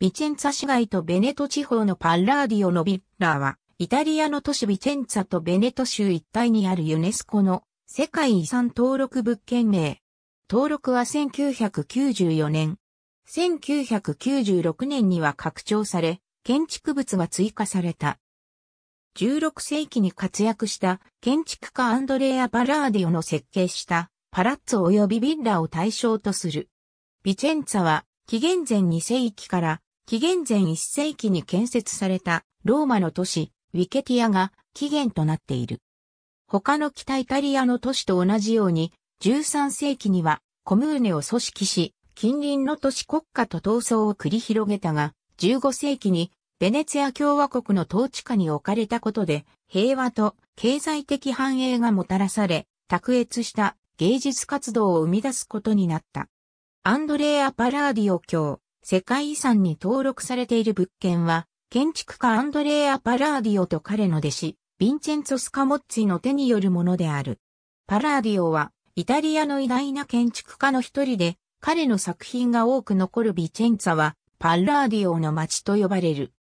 ビチェンツァ市街とベネト地方のパッラーディオのビッラーは、イタリアの都市ビチェンツァとベネト州一帯にあるユネスコの世界遺産登録物件名。登録は1994年。1996年には拡張され、建築物が追加された。16世紀に活躍した建築家アンドレア・パラーディオの設計したパラッツォ及びビッラを対象とする。ビチェンツァは紀元前2世紀から紀元前1世紀に建設されたローマの都市ウィケティアが起源となっている。他の北イタリアの都市と同じように13世紀にはコムーネを組織し近隣の都市国家と闘争を繰り広げたが15世紀にベネツィア共和国の統治下に置かれたことで平和と経済的繁栄がもたらされ卓越した芸術活動を生み出すことになった。アンドレア・パラーディオ教、世界遺産に登録されている物件は、建築家アンドレーア・パラーディオと彼の弟子、ヴィンチェンツォ・スカモッツィの手によるものである。パラーディオは、イタリアの偉大な建築家の一人で、彼の作品が多く残るヴィチェンツァは、パラーディオの街と呼ばれる。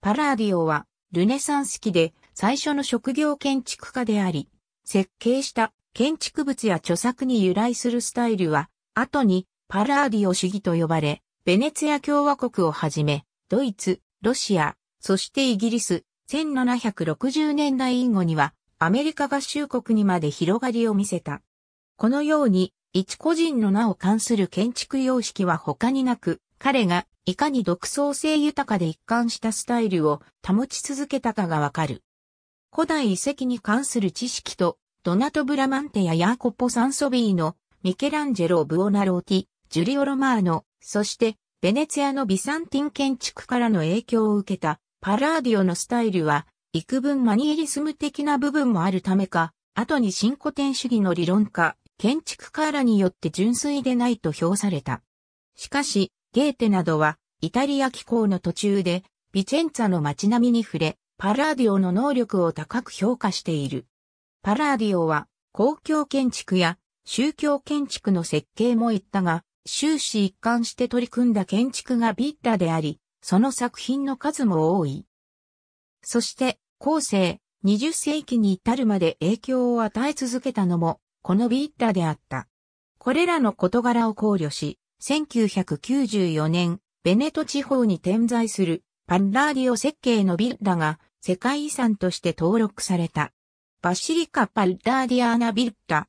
パラーディオは、ルネサンス期で最初の職業建築家であり、設計した建築物や著作に由来するスタイルは、後にパラーディオ主義と呼ばれ、ベネツィア共和国をはじめ、ドイツ、ロシア、そしてイギリス、1760年代以後には、アメリカ合衆国にまで広がりを見せた。このように、一個人の名を関する建築様式は他になく、彼がいかに独創性豊かで一貫したスタイルを保ち続けたかがわかる。古代遺跡に関する知識と、ドナト・ブラマンテやヤーコポ・サンソビーのミケランジェロ・ブオナローティ、ジュリオ・ロマーノ、そして、ベネツィアのビサンティン建築からの影響を受けたパラーディオのスタイルは、幾分マニエリスム的な部分もあるためか、後に新古典主義の理論家、建築家らによって純粋でないと評された。しかし、ゲーテなどは、イタリア気候の途中で、ビチェンツァの街並みに触れ、パラーディオの能力を高く評価している。パラーディオは、公共建築や宗教建築の設計も言ったが、終始一貫して取り組んだ建築がビッダであり、その作品の数も多い。そして、後世、20世紀に至るまで影響を与え続けたのも、このビッダであった。これらの事柄を考慮し、1994年、ベネト地方に点在するパッラーディオ設計のビッダが世界遺産として登録された。バシリカ・パッラーディアーナ・ビッダ。